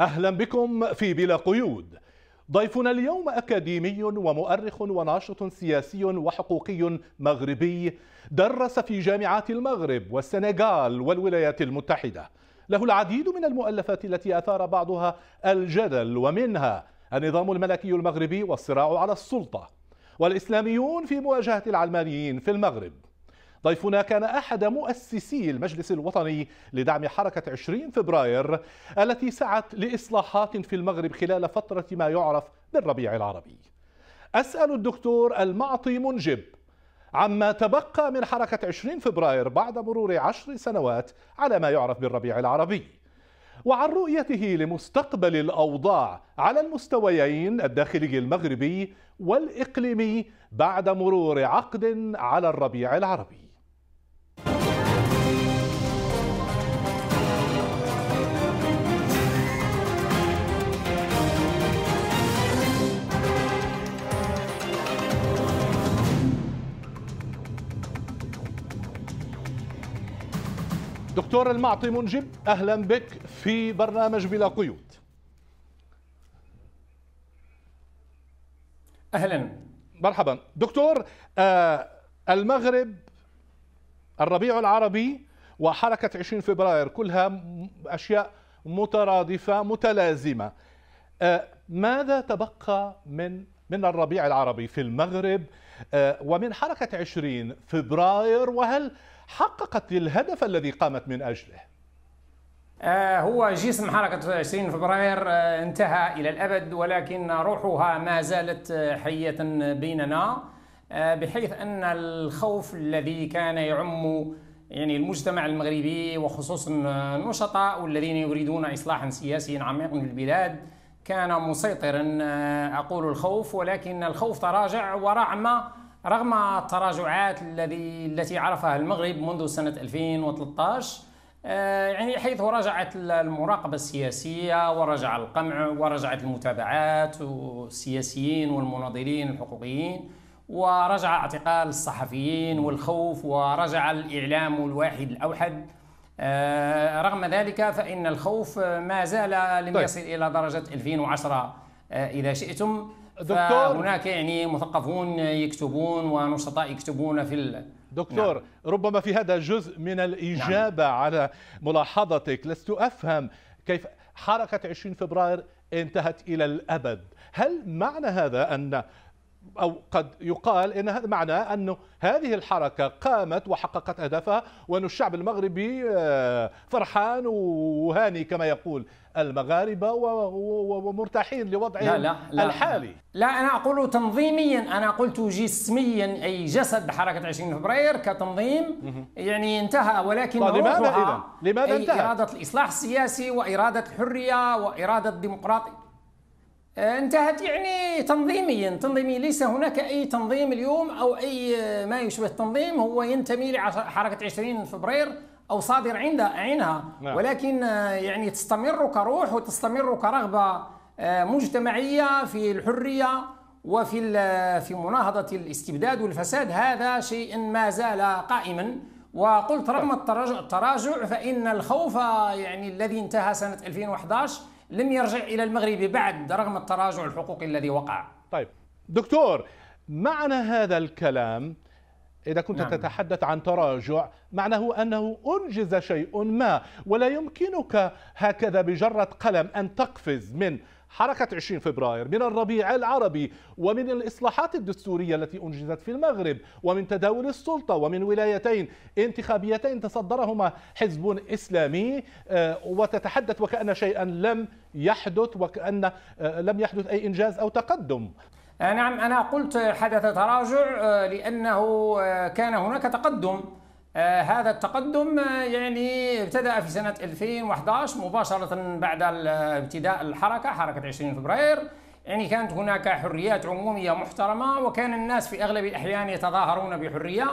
أهلا بكم في بلا قيود ضيفنا اليوم أكاديمي ومؤرخ وناشط سياسي وحقوقي مغربي درس في جامعات المغرب والسنغال والولايات المتحدة له العديد من المؤلفات التي أثار بعضها الجدل ومنها النظام الملكي المغربي والصراع على السلطة والإسلاميون في مواجهة العلمانيين في المغرب ضيفنا كان أحد مؤسسي المجلس الوطني لدعم حركة 20 فبراير التي سعت لإصلاحات في المغرب خلال فترة ما يعرف بالربيع العربي أسأل الدكتور المعطي منجب عما تبقى من حركة 20 فبراير بعد مرور عشر سنوات على ما يعرف بالربيع العربي وعن رؤيته لمستقبل الأوضاع على المستويين الداخلي المغربي والإقليمي بعد مرور عقد على الربيع العربي دكتور المعطي منجب اهلا بك في برنامج بلا قيود اهلا مرحبا دكتور آه، المغرب الربيع العربي وحركه 20 فبراير كلها اشياء مترادفه متلازمه آه، ماذا تبقى من من الربيع العربي في المغرب آه، ومن حركه 20 فبراير وهل حققت الهدف الذي قامت من أجله آه، هو جسم حركة 20 فبراير آه، انتهى إلى الأبد ولكن روحها ما زالت آه، حية بيننا بحيث أن الخوف الذي كان يعم يعني المجتمع المغربي وخصوصا النشطاء والذين يريدون إصلاحا سياسيا عميقا في البلاد كان مسيطرا أقول الخوف ولكن الخوف تراجع ورعم رغم التراجعات الذي التي عرفها المغرب منذ سنة 2013 آه، يعني حيث رجعت المراقبة السياسية ورجع القمع ورجعت المتابعات والسياسيين والمناضلين الحقوقيين ورجع اعتقال الصحفيين والخوف ورجع الإعلام الواحد الأوحد آه، رغم ذلك فإن الخوف ما زال لم طيب. يصل إلى درجة 2010 آه، إذا شئتم دكتور هناك يعني مثقفون يكتبون ونشطاء يكتبون في دكتور نعم. ربما في هذا جزء من الإجابة نعم. على ملاحظتك لست أفهم كيف حركة 20 فبراير انتهت إلى الأبد هل معنى هذا أن أو قد يقال أن هذا معناه أن هذه الحركة قامت وحققت أهدافها وأن الشعب المغربي آه، فرحان وهاني كما يقول المغاربة ومرتاحين لوضعهم لا لا لا الحالي لا أنا أقول تنظيميا أنا قلت جسميا أي جسد حركة 20 فبراير كتنظيم يعني انتهى ولكن طيب لماذا إذا؟ لماذا انتهى؟ إرادة الإصلاح السياسي وإرادة الحرية وإرادة الديمقراطية انتهت يعني تنظيميا تنظيميا ليس هناك أي تنظيم اليوم أو أي آه، ما يشبه التنظيم هو ينتمي لحركة 20 فبراير أو صادر عند عينها نعم. ولكن آه، يعني تستمر كروح وتستمر كرغبة آه، مجتمعية في الحرية وفي في مناهضة الاستبداد والفساد هذا شيء ما زال قائما وقلت رغم التراجع فإن الخوف يعني الذي انتهى سنة 2011 لم يرجع إلى المغرب بعد رغم التراجع الحقوقي الذي وقع طيب دكتور معنى هذا الكلام إذا كنت نعم. تتحدث عن تراجع معناه أنه أنجز شيء ما ولا يمكنك هكذا بجرة قلم أن تقفز من حركة 20 فبراير من الربيع العربي ومن الإصلاحات الدستورية التي أنجزت في المغرب ومن تداول السلطة ومن ولايتين انتخابيتين تصدرهما حزب إسلامي آه، وتتحدث وكأن شيئا لم يحدث وكأن آه، لم يحدث أي إنجاز أو تقدم آه، نعم أنا قلت حدث تراجع لأنه كان هناك تقدم آه، هذا التقدم آه، يعني ابتدأ في سنة 2011 مباشرة بعد ابتداء الحركة حركة 20 فبراير يعني كانت هناك حريات عمومية محترمة وكان الناس في أغلب الأحيان يتظاهرون بحرية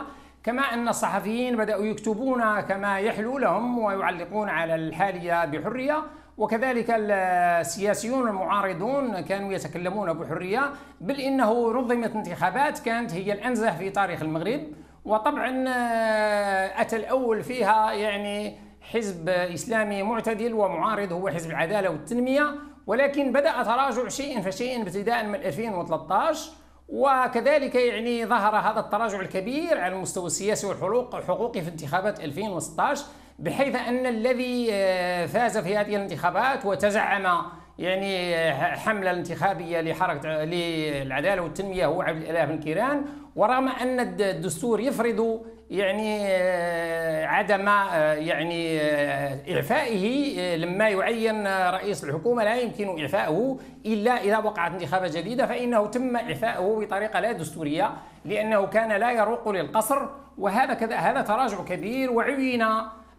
كما أن الصحفيين بدأوا يكتبون كما يحلو لهم ويعلقون على الحالية بحرية وكذلك السياسيون المعارضون كانوا يتكلمون بحرية بل إنه نظمت انتخابات كانت هي الأنزه في تاريخ المغرب وطبعا آه، أتى الأول فيها يعني حزب إسلامي معتدل ومعارض هو حزب العدالة والتنمية ولكن بدأ تراجع شيئا فشيئا ابتداء من 2013 وكذلك يعني ظهر هذا التراجع الكبير على المستوى السياسي والحقوقي في انتخابات 2016 بحيث أن الذي آه، فاز في هذه الانتخابات وتزعم يعني حملة الانتخابية لحركة للعدالة والتنمية هو عبد الإله بن كيران ورغم أن الدستور يفرض يعني آه، عدم آه، يعني آه، إعفائه لما يعين رئيس الحكومة لا يمكن إعفائه إلا إذا وقعت انتخابات جديدة فإنه تم إعفائه بطريقة لا دستورية لأنه كان لا يروق للقصر وهذا كذا هذا تراجع كبير وعين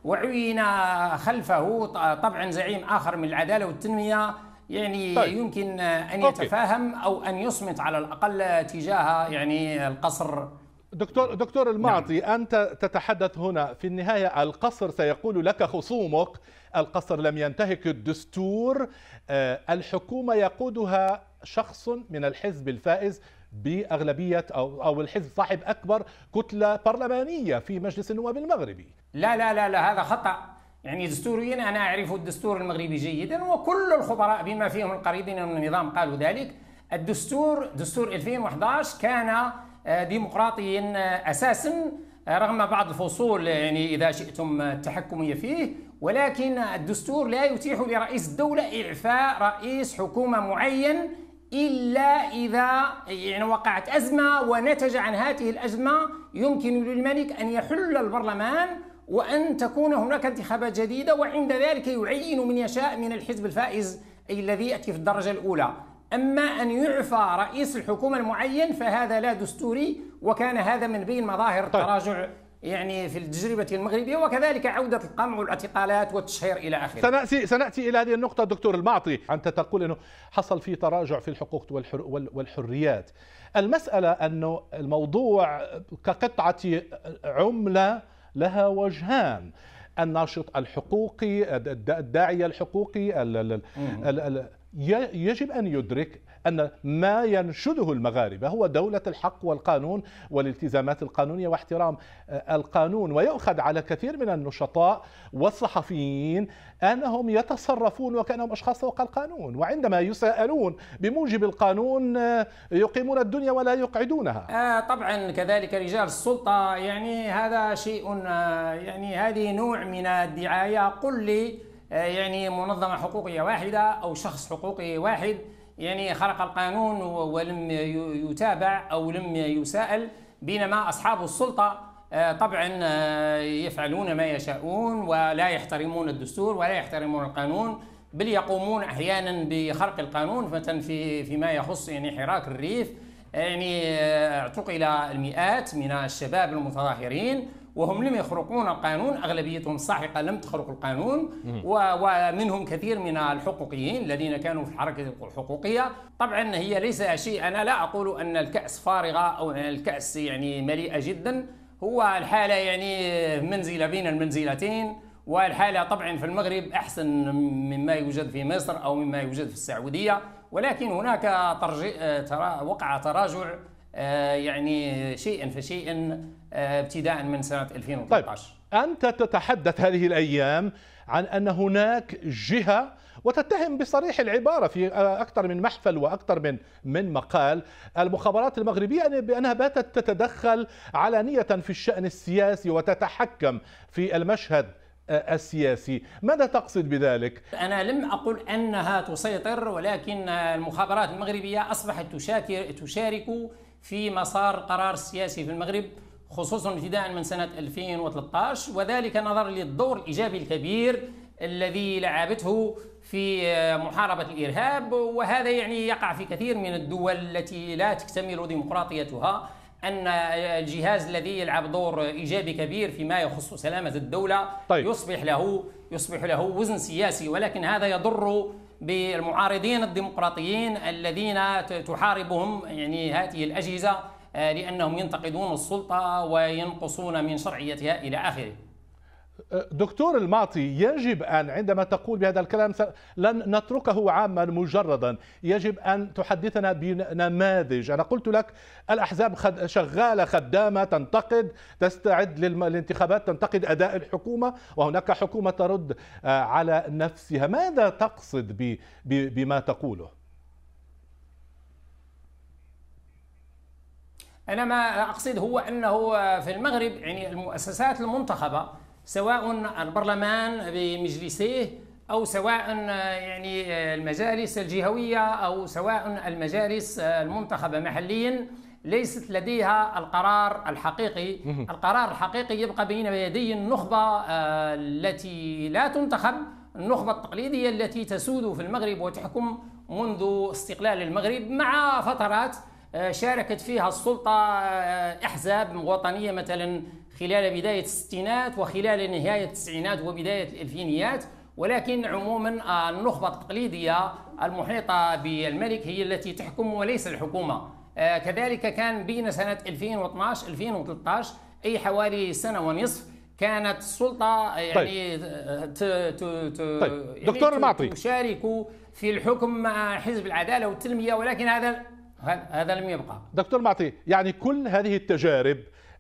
وعين خلفه طبعا زعيم آخر من العدالة والتنمية يعني طيب. يمكن أن يتفاهم أو أن يصمت على الأقل تجاه يعني القصر دكتور دكتور نعم. المعطي نعم. انت تتحدث هنا في النهايه القصر سيقول لك خصومك القصر لم ينتهك الدستور آه، الحكومه يقودها شخص من الحزب الفائز باغلبيه او او الحزب صاحب اكبر كتله برلمانيه في مجلس النواب المغربي. لا لا لا لا هذا خطا يعني دستوريا انا اعرف الدستور المغربي جيدا وكل الخبراء بما فيهم القريبين من النظام قالوا ذلك. الدستور دستور 2011 كان آه، ديمقراطيا آه، اساسا آه، رغم بعض الفصول يعني اذا شئتم التحكميه فيه ولكن الدستور لا يتيح لرئيس الدوله اعفاء رئيس حكومه معين إلا إذا يعني وقعت أزمة ونتج عن هذه الأزمة يمكن للملك أن يحل البرلمان وأن تكون هناك انتخابات جديدة وعند ذلك يعين من يشاء من الحزب الفائز أي الذي يأتي في الدرجة الأولى أما أن يعفى رئيس الحكومة المعين فهذا لا دستوري وكان هذا من بين مظاهر طيب. التراجع يعني في التجربة المغربية وكذلك عودة القمع والاعتقالات والتشهير إلى آخره سنأتي, سنأتي إلى هذه النقطة دكتور المعطي أنت تقول أنه حصل في تراجع في الحقوق والحر والحريات المسألة أنه الموضوع كقطعة عملة لها وجهان الناشط الحقوقي الداعية الحقوقي يجب أن يدرك أن ما ينشده المغاربة هو دولة الحق والقانون والالتزامات القانونية واحترام آه، القانون ويؤخذ على كثير من النشطاء والصحفيين أنهم يتصرفون وكأنهم أشخاص فوق القانون وعندما يسألون بموجب القانون آه، يقيمون الدنيا ولا يقعدونها آه طبعا كذلك رجال السلطة يعني هذا شيء آه، يعني هذه نوع من الدعاية قل لي يعني منظمة حقوقية واحدة أو شخص حقوقي واحد يعني خرق القانون ولم يتابع أو لم يسائل بينما أصحاب السلطة آه، طبعا آه، يفعلون ما يشاءون ولا يحترمون الدستور ولا يحترمون القانون بل يقومون احيانا بخرق القانون مثلا في فيما يخص يعني حراك الريف يعني آه، اعتقل المئات من الشباب المتظاهرين وهم لم يخرقون القانون أغلبيتهم الساحقه لم تخرق القانون ومنهم كثير من الحقوقيين الذين كانوا في الحركة الحقوقية طبعا هي ليس شيء أنا لا أقول أن الكأس فارغة أو أن الكأس يعني مليئة جدا هو الحالة يعني منزلة بين المنزلتين والحالة طبعا في المغرب أحسن مما يوجد في مصر أو مما يوجد في السعودية ولكن هناك ترا... وقع تراجع آه، يعني شيئا فشيئا آه، ابتداء من سنه 2013 طيب انت تتحدث هذه الايام عن ان هناك جهه وتتهم بصريح العباره في آه، اكثر من محفل واكثر من من مقال المخابرات المغربيه بانها باتت تتدخل علانيه في الشان السياسي وتتحكم في المشهد آه، السياسي ماذا تقصد بذلك؟ أنا لم أقل أنها تسيطر ولكن المخابرات المغربية أصبحت تشارك في مسار قرار سياسي في المغرب خصوصا ابتداء من سنة 2013 وذلك نظرا للدور الإيجابي الكبير الذي لعبته في محاربة الإرهاب وهذا يعني يقع في كثير من الدول التي لا تكتمل ديمقراطيتها ان الجهاز الذي يلعب دور ايجابي كبير فيما يخص سلامه الدوله طيب. يصبح له يصبح له وزن سياسي ولكن هذا يضر بالمعارضين الديمقراطيين الذين تحاربهم يعني هذه الاجهزه آه، لأنهم ينتقدون السلطة وينقصون من شرعيتها إلى آخره أه، دكتور المعطي يجب أن عندما تقول بهذا الكلام لن نتركه عاما مجردا يجب أن تحدثنا بنماذج أنا قلت لك الأحزاب شغالة خدامة تنتقد تستعد للانتخابات تنتقد أداء الحكومة وهناك حكومة ترد آه، على نفسها ماذا تقصد بما تقوله أنا ما أقصد هو أنه في المغرب يعني المؤسسات المنتخبة سواء البرلمان بمجلسيه أو سواء يعني المجالس الجهوية أو سواء المجالس المنتخبة محليا ليست لديها القرار الحقيقي القرار الحقيقي يبقى بين يدي النخبة آه، التي لا تنتخب النخبة التقليدية التي تسود في المغرب وتحكم منذ استقلال المغرب مع فترات آه، شاركت فيها السلطة آه، أحزاب وطنية مثلا خلال بداية الستينات وخلال نهاية التسعينات وبداية الألفينيات ولكن عموما النخبة التقليدية المحيطة بالملك هي التي تحكم وليس الحكومة آه، كذلك كان بين سنة 2012 2013 أي حوالي سنة ونصف كانت السلطة يعني طيب. ت... ت... ت... طيب. يعني دكتور تشارك في الحكم مع حزب العدالة والتنمية ولكن هذا هذا لم يبقى دكتور معطي يعني كل هذه التجارب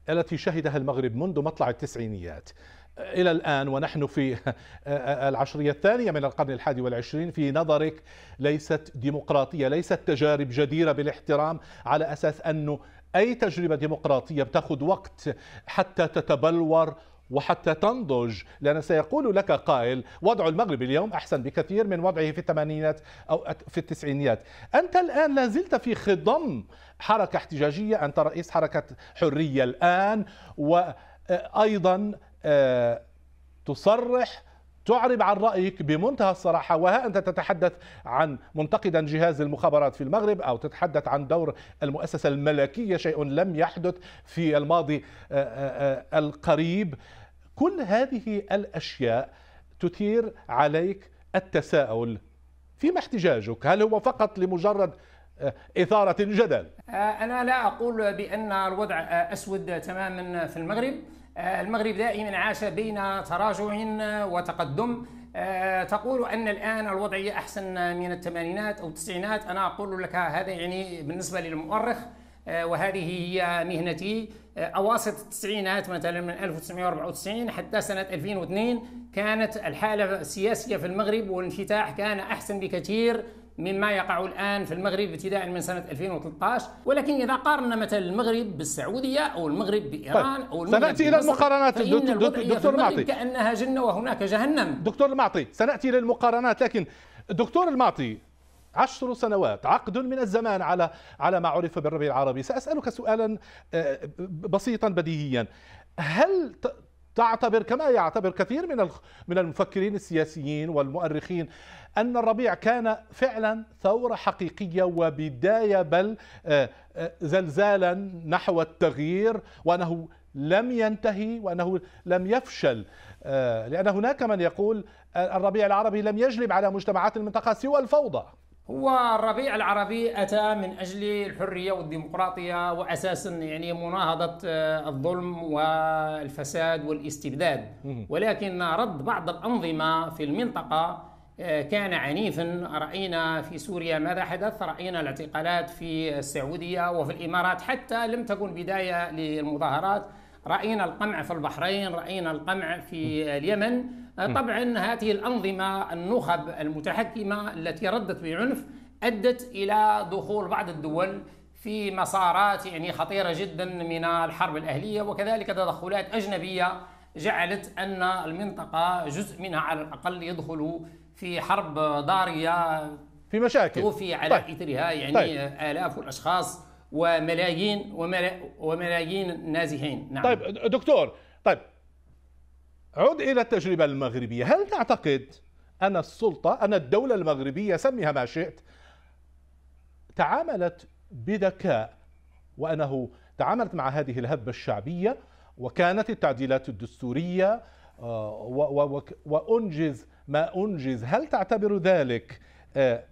التي شهدها المغرب منذ مطلع التسعينيات إلى الآن ونحن في العشرية الثانية من القرن الحادي والعشرين في نظرك ليست ديمقراطية ليست تجارب جديرة بالاحترام على أساس أنه أي تجربة ديمقراطية بتأخذ وقت حتى تتبلور وحتى تنضج لأن سيقول لك قائل وضع المغرب اليوم أحسن بكثير من وضعه في الثمانينات أو في التسعينيات أنت الآن لا زلت في خضم حركة احتجاجية أنت رئيس حركة حرية الآن وأيضا آه، تصرح تعرب عن رأيك بمنتهى الصراحة وها أنت تتحدث عن منتقدا جهاز المخابرات في المغرب أو تتحدث عن دور المؤسسة الملكية شيء لم يحدث في الماضي آه، آه، آه، القريب كل هذه الأشياء تثير عليك التساؤل فيما احتجاجك هل هو فقط لمجرد آه، إثارة الجدل آه، أنا لا أقول بأن الوضع آه، أسود تماما في المغرب المغرب دائما عاش بين تراجع وتقدم تقول ان الان الوضع احسن من الثمانينات او التسعينات انا اقول لك هذا يعني بالنسبه للمؤرخ وهذه هي مهنتي اواسط التسعينات مثلا من 1994 حتى سنه 2002 كانت الحاله السياسيه في المغرب والانفتاح كان احسن بكثير مما يقع الآن في المغرب ابتداء من سنة 2013 ولكن إذا قارنا مثلا المغرب بالسعودية أو المغرب بإيران طيب. أو المغرب سنأتي إلى المقارنات دكتور المعطي كأنها جنة وهناك جهنم دكتور المعطي سنأتي إلى المقارنات لكن دكتور المعطي عشر سنوات عقد من الزمان على على ما عرف بالربيع العربي سأسألك سؤالا آه، بسيطا بديهيا هل تعتبر كما يعتبر كثير من من المفكرين السياسيين والمؤرخين ان الربيع كان فعلا ثوره حقيقيه وبدايه بل آه، آه، زلزالا نحو التغيير وانه لم ينتهي وانه لم يفشل آه، لان هناك من يقول الربيع العربي لم يجلب على مجتمعات المنطقه سوى الفوضى هو الربيع العربي أتى من أجل الحرية والديمقراطية وأساسا يعني مناهضة آه، الظلم والفساد والاستبداد ولكن رد بعض الأنظمة في المنطقة آه، كان عنيفا رأينا في سوريا ماذا حدث رأينا الاعتقالات في السعودية وفي الإمارات حتى لم تكن بداية للمظاهرات راينا القمع في البحرين راينا القمع في اليمن طبعا هذه الانظمه النخب المتحكمه التي ردت بعنف ادت الى دخول بعض الدول في مسارات يعني خطيره جدا من الحرب الاهليه وكذلك تدخلات اجنبيه جعلت ان المنطقه جزء منها على الاقل يدخل في حرب ضاريه في مشاكل توفي على طيب. اثرها يعني طيب. الاف الاشخاص وملايين وملايين النازحين نعم. طيب دكتور طيب عد إلى التجربة المغربية هل تعتقد أن السلطة أن الدولة المغربية سميها ما شئت تعاملت بذكاء وأنه تعاملت مع هذه الهبة الشعبية وكانت التعديلات الدستورية آه، وأنجز ما أنجز هل تعتبر ذلك آه،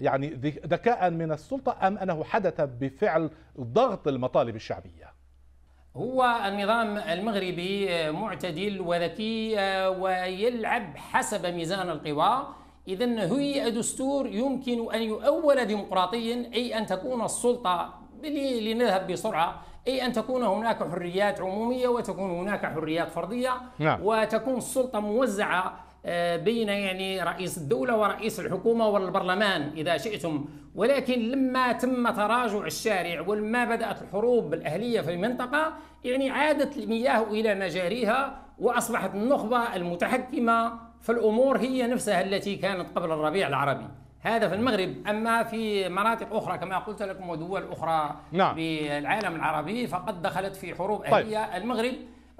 يعني ذكاء من السلطة أم أنه حدث بفعل ضغط المطالب الشعبية؟ هو النظام المغربي آه، معتدل وذكي آه، ويلعب حسب ميزان القوى إذا هي دستور يمكن أن يؤول ديمقراطيا أي أن تكون السلطة لنذهب بسرعة أي أن تكون هناك حريات عمومية وتكون هناك حريات فردية نعم. وتكون السلطة موزعة آه، بين يعني رئيس الدولة ورئيس الحكومة والبرلمان إذا شئتم ولكن لما تم تراجع الشارع ولما بدأت الحروب الأهلية في المنطقة يعني عادت المياه إلى مجاريها وأصبحت النخبة المتحكمة في الأمور هي نفسها التي كانت قبل الربيع العربي هذا في المغرب اما في مناطق اخرى كما قلت لكم ودول اخرى نعم. في العالم العربي فقد دخلت في حروب طيب. اهليه طيب. المغرب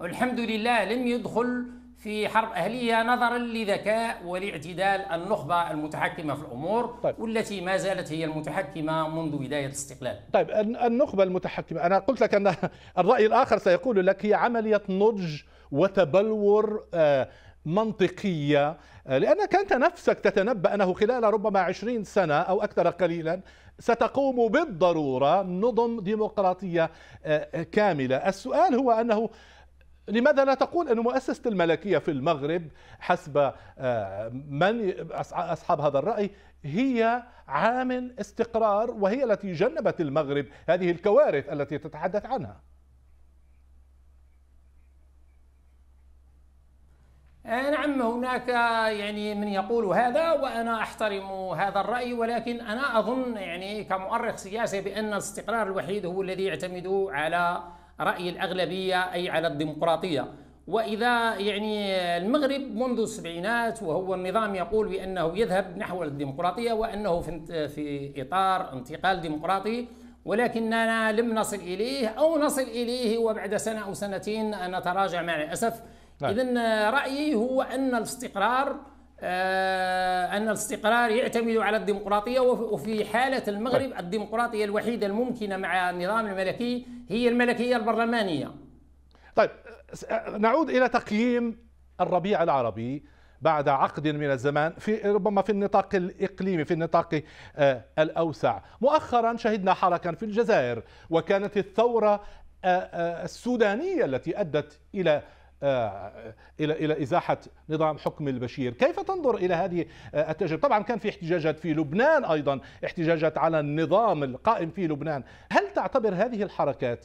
الحمد لله لم يدخل في حرب أهلية نظرا لذكاء ولاعتدال النخبة المتحكمة في الأمور طيب. والتي ما زالت هي المتحكمة منذ بداية الاستقلال طيب النخبة المتحكمة أنا قلت لك أن الرأي الآخر سيقول لك هي عملية نضج وتبلور آه، منطقية آه، لأنك أنت نفسك تتنبأ أنه خلال ربما عشرين سنة أو أكثر قليلا ستقوم بالضرورة نظم ديمقراطية آه، كاملة السؤال هو أنه لماذا لا تقول أن مؤسسة الملكية في المغرب حسب آه، من أصحاب هذا الرأي هي عامل استقرار وهي التي جنبت المغرب هذه الكوارث التي تتحدث عنها آه، نعم هناك يعني من يقول هذا وانا احترم هذا الراي ولكن انا اظن يعني كمؤرخ سياسي بان الاستقرار الوحيد هو الذي يعتمد على رأي الأغلبية أي على الديمقراطية وإذا يعني المغرب منذ السبعينات وهو النظام يقول بأنه يذهب نحو الديمقراطية وأنه في إطار انتقال ديمقراطي ولكننا لم نصل إليه أو نصل إليه وبعد سنة أو سنتين نتراجع مع الأسف نعم. إذا رأيي هو أن الاستقرار آه، أن الاستقرار يعتمد على الديمقراطية وفي حالة المغرب طيب. الديمقراطية الوحيدة الممكنة مع النظام الملكي هي الملكية البرلمانية طيب نعود إلى تقييم الربيع العربي بعد عقد من الزمان في ربما في النطاق الاقليمي في النطاق آه، الاوسع مؤخرا شهدنا حركا في الجزائر وكانت الثوره آه، السودانيه التي ادت الى آه، الى الى ازاحه نظام حكم البشير، كيف تنظر الى هذه آه، التجربه؟ طبعا كان في احتجاجات في لبنان ايضا، احتجاجات على النظام القائم في لبنان، هل تعتبر هذه الحركات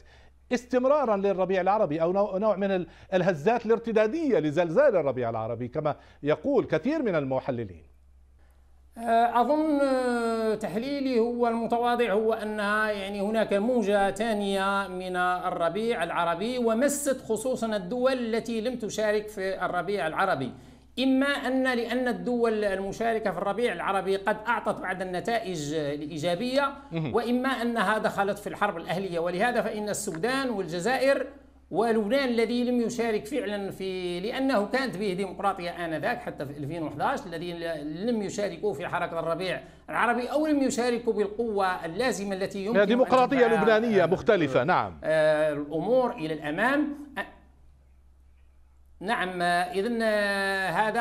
استمرارا للربيع العربي او نوع من الهزات الارتداديه لزلزال الربيع العربي كما يقول كثير من المحللين؟ آه، أظن آه، تحليلي هو المتواضع هو أنها يعني هناك موجة ثانية من الربيع العربي ومست خصوصا الدول التي لم تشارك في الربيع العربي إما أن لأن الدول المشاركة في الربيع العربي قد أعطت بعض النتائج الإيجابية وإما أنها دخلت في الحرب الأهلية ولهذا فإن السودان والجزائر ولبنان الذي لم يشارك فعلا في لانه كانت به ديمقراطيه انذاك حتى في 2011 الذين لم يشاركوا في حركه الربيع العربي او لم يشاركوا بالقوه اللازمه التي يمكن ديمقراطيه لبنانيه مختلفه آه، نعم الامور الى الامام آه، نعم آه، اذا هذا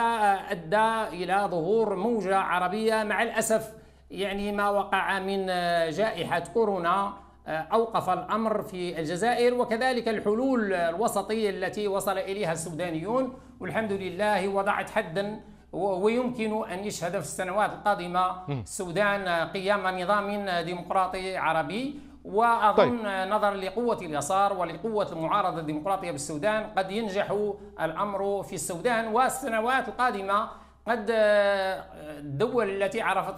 ادى الى ظهور موجه عربيه مع الاسف يعني ما وقع من جائحه كورونا آه، أوقف الأمر في الجزائر وكذلك الحلول الوسطية التي وصل إليها السودانيون والحمد لله وضعت حدا ويمكن أن يشهد في السنوات القادمة السودان قيام نظام ديمقراطي عربي واظن طيب. نظرا لقوه اليسار ولقوه المعارضه الديمقراطيه بالسودان قد ينجح الامر في السودان والسنوات القادمه قد آه، الدول التي عرفت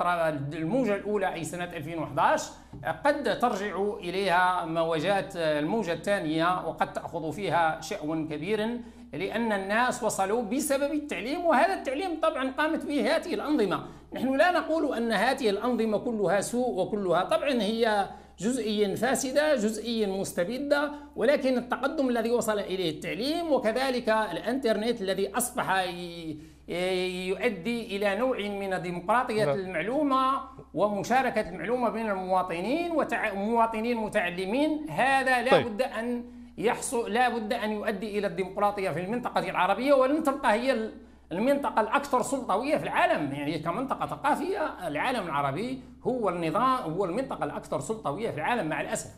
الموجة الأولى أي سنة 2011 قد ترجع إليها مواجات آه، الموجة الثانية وقد تأخذ فيها شأو كبير لأن الناس وصلوا بسبب التعليم وهذا التعليم طبعا قامت به هذه الأنظمة نحن لا نقول أن هذه الأنظمة كلها سوء وكلها طبعا هي جزئيا فاسدة جزئيا مستبدة ولكن التقدم الذي وصل إليه التعليم وكذلك الإنترنت الذي أصبح ي... إيه، يؤدي الى نوع من ديمقراطيه نعم. المعلومه ومشاركه المعلومه بين المواطنين ومواطنين متعلمين هذا لا طيب. بد ان يحصل لا بد ان يؤدي الى الديمقراطيه في المنطقه العربيه ولن تبقى هي المنطقة الأكثر سلطوية في العالم يعني كمنطقة ثقافية العالم العربي هو النظام هو المنطقة الأكثر سلطوية في العالم مع الأسف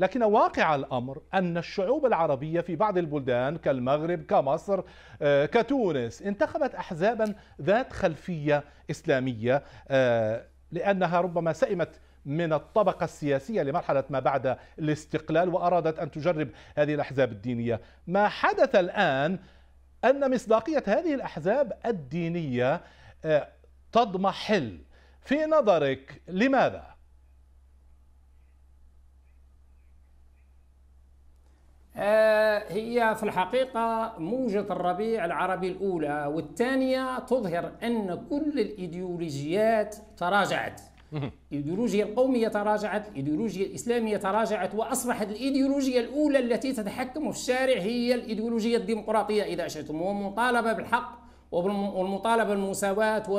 لكن واقع الأمر أن الشعوب العربية في بعض البلدان كالمغرب كمصر آه، كتونس انتخبت أحزابا ذات خلفية إسلامية آه، لأنها ربما سئمت من الطبقة السياسية لمرحلة ما بعد الاستقلال وأرادت أن تجرب هذه الأحزاب الدينية ما حدث الآن أن مصداقية هذه الأحزاب الدينية آه، تضمحل في نظرك لماذا؟ آه، هي في الحقيقة موجة الربيع العربي الأولى والثانية تظهر أن كل الإيديولوجيات تراجعت الإيديولوجيا القومية تراجعت الإيديولوجيا الإسلامية تراجعت وأصبحت الإيديولوجيا الأولى التي تتحكم في الشارع هي الإيديولوجيا الديمقراطية إذا شئتم ومطالبة بالحق والمطالبة بالمساواة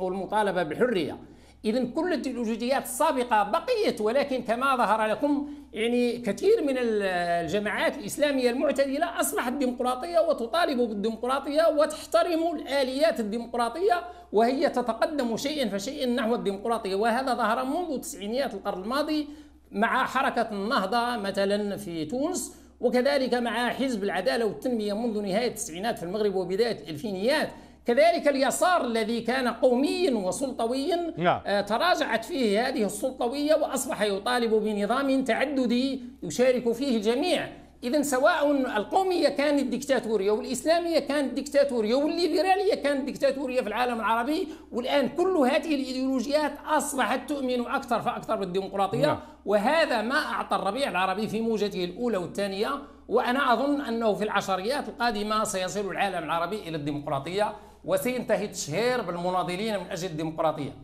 والمطالبة بالحرية إذا كل التكنولوجيات السابقة بقيت ولكن كما ظهر لكم يعني كثير من الجماعات الإسلامية المعتدلة أصبحت ديمقراطية وتطالب بالديمقراطية وتحترم الآليات الديمقراطية وهي تتقدم شيئا فشيئا نحو الديمقراطية وهذا ظهر منذ تسعينيات القرن الماضي مع حركة النهضة مثلا في تونس وكذلك مع حزب العدالة والتنمية منذ نهاية التسعينات في المغرب وبداية الألفينيات كذلك اليسار الذي كان قوميا وسلطويا نعم. آه، تراجعت فيه هذه السلطوية وأصبح يطالب بنظام تعددي يشارك فيه الجميع إذا سواء القومية كانت ديكتاتورية والإسلامية كانت ديكتاتورية والليبرالية كانت ديكتاتورية في العالم العربي والآن كل هذه الإيديولوجيات أصبحت تؤمن أكثر فأكثر بالديمقراطية نعم. وهذا ما أعطى الربيع العربي في موجته الأولى والثانية وأنا أظن أنه في العشريات القادمة سيصل العالم العربي إلى الديمقراطية وسينتهي التشهير بالمناضلين من أجل الديمقراطية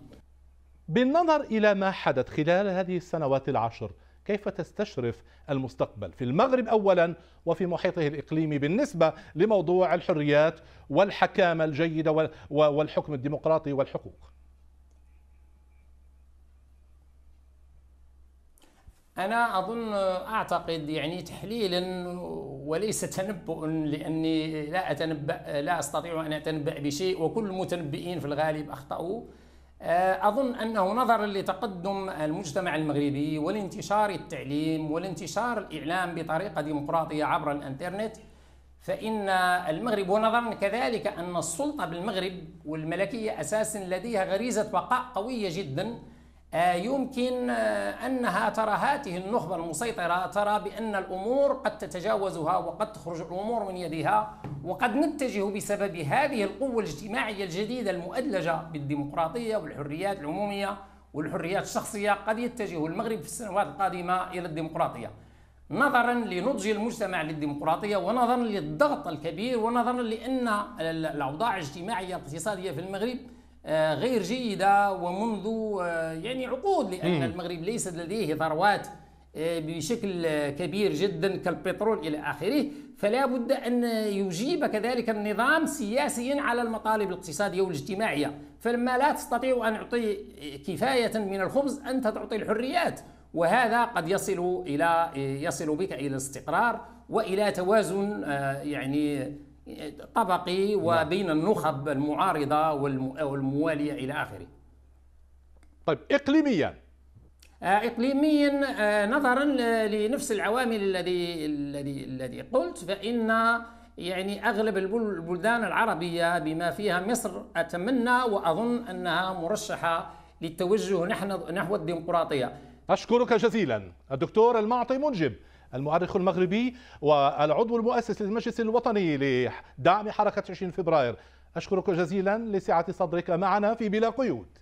بالنظر إلى ما حدث خلال هذه السنوات العشر كيف تستشرف المستقبل في المغرب اولا وفي محيطه الاقليمي بالنسبه لموضوع الحريات والحكامه الجيده والحكم الديمقراطي والحقوق أنا أظن أعتقد يعني تحليلا وليس تنبؤ لأني لا أتنبأ لا أستطيع أن أتنبأ بشيء وكل المتنبئين في الغالب أخطأوا آه، أظن أنه نظرا لتقدم المجتمع المغربي والانتشار التعليم والانتشار الإعلام بطريقة ديمقراطية عبر الإنترنت فإن المغرب ونظرا كذلك أن السلطة بالمغرب والملكية أساسا لديها غريزة بقاء قوية جدا آه، يمكن آه، أنها ترى هذه النخبة المسيطرة ترى بأن الأمور قد تتجاوزها وقد تخرج الأمور من يدها وقد نتجه بسبب هذه القوة الاجتماعية الجديدة المؤدلجة بالديمقراطية والحريات العمومية والحريات الشخصية قد يتجه المغرب في السنوات القادمة إلى الديمقراطية نظرا لنضج المجتمع للديمقراطية ونظرا للضغط الكبير ونظرا لأن الأوضاع الاجتماعية الاقتصادية في المغرب آه، غير جيده ومنذ آه، يعني عقود لان المغرب ليس لديه ثروات آه، بشكل كبير جدا كالبترول الى اخره فلا بد ان يجيب كذلك النظام سياسيا على المطالب الاقتصاديه والاجتماعيه فلما لا تستطيع ان تعطي كفايه من الخبز انت تعطي الحريات وهذا قد يصل الى يصل بك الى الاستقرار والى توازن يعني طبقي وبين نعم. النخب المعارضة والموالية إلى آخره طيب إقليميا آه، إقليميا آه، نظرا لنفس العوامل الذي الذي الذي قلت فإن يعني أغلب البلدان العربية بما فيها مصر أتمنى وأظن أنها مرشحة للتوجه نحو الديمقراطية أشكرك جزيلا الدكتور المعطي منجب المؤرخ المغربي والعضو المؤسس للمجلس الوطني لدعم حركة 20 فبراير أشكرك جزيلا لسعة صدرك معنا في بلا قيود